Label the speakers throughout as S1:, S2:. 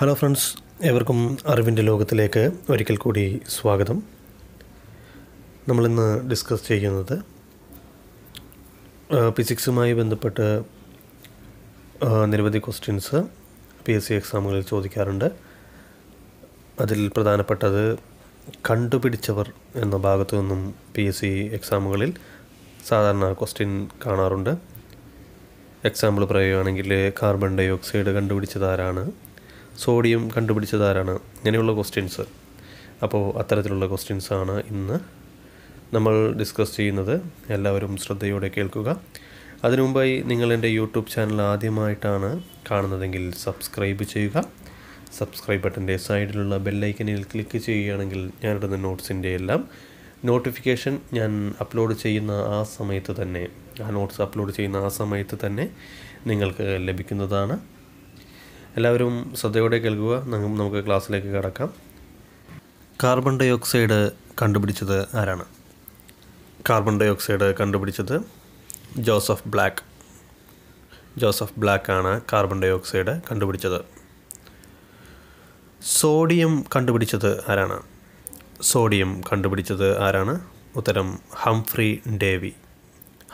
S1: hello friends എവർക്കും അറിവിൻ്റെ ലോകത്തിലേക്ക് ഒരിക്കൽ കൂടി സ്വാഗതം നമ്മളിന്ന് ഡിസ്കസ് ചെയ്യുന്നത് ഫിസിക്സുമായി ബന്ധപ്പെട്ട് നിരവധി ക്വസ്റ്റ്യൻസ് പി എസ് സി എക്സാമുകളിൽ ചോദിക്കാറുണ്ട് അതിൽ പ്രധാനപ്പെട്ടത് കണ്ടുപിടിച്ചവർ എന്ന ഭാഗത്തു നിന്നും പി എസ് സി എക്സാമുകളിൽ സാധാരണ ക്വസ്റ്റ്യൻ കാണാറുണ്ട് എക്സാമ്പിൾ പറയുകയാണെങ്കിൽ കാർബൺ ഡൈ ഓക്സൈഡ് കണ്ടുപിടിച്ചത് ആരാണ് സോഡിയം കണ്ടുപിടിച്ചതാരാണ് ഇങ്ങനെയുള്ള ക്വസ്റ്റ്യൻസ് അപ്പോൾ അത്തരത്തിലുള്ള ക്വസ്റ്റ്യൻസാണ് ഇന്ന് നമ്മൾ ഡിസ്കസ് ചെയ്യുന്നത് എല്ലാവരും ശ്രദ്ധയോടെ കേൾക്കുക അതിനു മുമ്പായി നിങ്ങൾ എൻ്റെ യൂട്യൂബ് ചാനൽ ആദ്യമായിട്ടാണ് കാണുന്നതെങ്കിൽ സബ്സ്ക്രൈബ് ചെയ്യുക സബ്സ്ക്രൈബ് ബട്ടൻ്റെ സൈഡിലുള്ള ബെല്ലൈക്കനിൽ ക്ലിക്ക് ചെയ്യുകയാണെങ്കിൽ ഞാനിടുന്ന നോട്ട്സിൻ്റെ എല്ലാം നോട്ടിഫിക്കേഷൻ ഞാൻ അപ്ലോഡ് ചെയ്യുന്ന ആ സമയത്ത് തന്നെ ആ നോട്ട്സ് അപ്ലോഡ് ചെയ്യുന്ന ആ സമയത്ത് തന്നെ നിങ്ങൾക്ക് ലഭിക്കുന്നതാണ് എല്ലാവരും ശ്രദ്ധയോടെ കേൾക്കുക നമുക്ക് ക്ലാസ്സിലേക്ക് കടക്കാം കാർബൺ ഡൈ ഓക്സൈഡ് കണ്ടുപിടിച്ചത് ആരാണ് കാർബൺ ഡൈ ഓക്സൈഡ് കണ്ടുപിടിച്ചത് ജോസഫ് ബ്ലാക്ക് ജോസഫ് ബ്ലാക്ക് ആണ് കാർബൺ ഡൈ ഓക്സൈഡ് കണ്ടുപിടിച്ചത് സോഡിയം കണ്ടുപിടിച്ചത് ആരാണ് സോഡിയം കണ്ടുപിടിച്ചത് ആരാണ് ഉത്തരം ഹംഫ്രി ഡേവി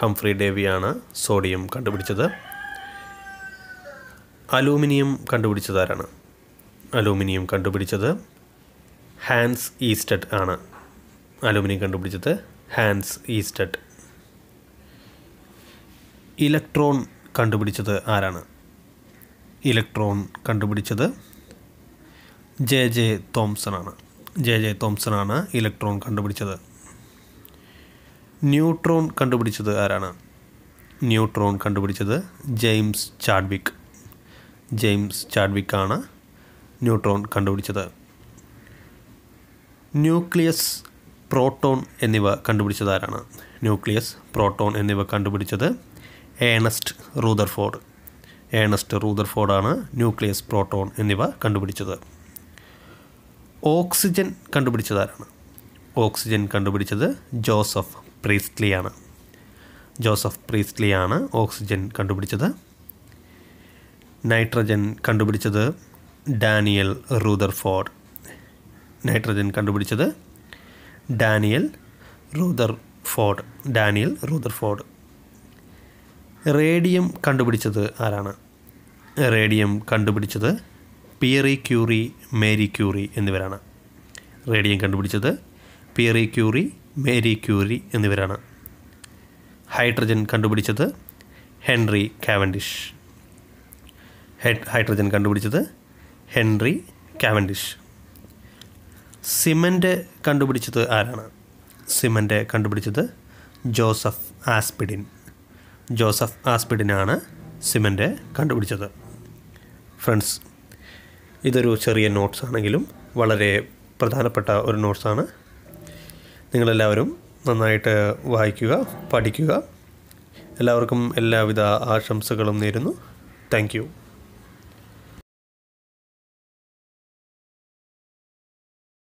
S1: ഹംഫ്രി ഡേവിയാണ് സോഡിയം കണ്ടുപിടിച്ചത് അലൂമിനിയം കണ്ടുപിടിച്ചതാരാണ് അലൂമിനിയം കണ്ടുപിടിച്ചത് ഹാൻസ് ഈസ്റ്റഡ് ആണ് അലൂമിനിയം കണ്ടുപിടിച്ചത് ഹാൻസ് ഈസ്റ്റഡ് ഇലക്ട്രോൺ കണ്ടുപിടിച്ചത് ആരാണ് ഇലക്ട്രോൺ കണ്ടുപിടിച്ചത് ജെ ജെ തോംസൺ ആണ് ജെ ജെ തോംസൺ ആണ് ഇലക്ട്രോൺ കണ്ടുപിടിച്ചത് ന്യൂട്രോൺ കണ്ടുപിടിച്ചത് ആരാണ് ന്യൂട്രോൺ കണ്ടുപിടിച്ചത് ജെയിംസ് ചാഡ്വിക് ജെയിംസ് ചാഡ്വിക്കാണ് ന്യൂട്രോൺ കണ്ടുപിടിച്ചത് ന്യൂക്ലിയസ് പ്രോട്ടോൺ എന്നിവ കണ്ടുപിടിച്ചതാരാണ് ന്യൂക്ലിയസ് പ്രോട്ടോൺ എന്നിവ കണ്ടുപിടിച്ചത് ഏണസ്റ്റ് റൂദർഫോർഡ് ഏണസ്റ്റ് റൂദർഫോർഡാണ് ന്യൂക്ലിയസ് പ്രോട്ടോൺ എന്നിവ കണ്ടുപിടിച്ചത് ഓക്സിജൻ കണ്ടുപിടിച്ചതാരാണ് ഓക്സിജൻ കണ്ടുപിടിച്ചത് ജോസഫ് പ്രീസ്റ്റ്ലിയാണ് ജോസഫ് പ്രീസ്റ്റ്ലിയാണ് ഓക്സിജൻ കണ്ടുപിടിച്ചത് നൈട്രജൻ കണ്ടുപിടിച്ചത് ഡാനിയൽ റൂദർഫോർഡ് നൈട്രജൻ കണ്ടുപിടിച്ചത് Daniel Rutherford Daniel Rutherford radium കണ്ടുപിടിച്ചത് ആരാണ് റേഡിയം കണ്ടുപിടിച്ചത് പിയറി ക്യൂറി മേരി ക്യൂറി എന്നിവരാണ് റേഡിയം കണ്ടുപിടിച്ചത് പിയറി ക്യൂറി മേരി ക്യൂറി എന്നിവരാണ് ഹൈഡ്രജൻ കണ്ടുപിടിച്ചത് ഹെൻറി കാവൻഡിഷ് ഹൈഡ്രജൻ കണ്ടുപിടിച്ചത് ഹെൻറി കാവൻഡിഷ് സിമൻ്റ് കണ്ടുപിടിച്ചത് ആരാണ് സിമൻ്റ് കണ്ടുപിടിച്ചത് ജോസഫ് ആസ്പിഡിൻ ജോസഫ് ആസ്പിഡിനാണ് സിമൻ്റ് കണ്ടുപിടിച്ചത് ഫ്രണ്ട്സ് ഇതൊരു ചെറിയ നോട്ട്സ് ആണെങ്കിലും വളരെ പ്രധാനപ്പെട്ട ഒരു നോട്ട്സാണ് നിങ്ങളെല്ലാവരും നന്നായിട്ട് വായിക്കുക പഠിക്കുക എല്ലാവർക്കും എല്ലാവിധ ആശംസകളും നേരുന്നു താങ്ക്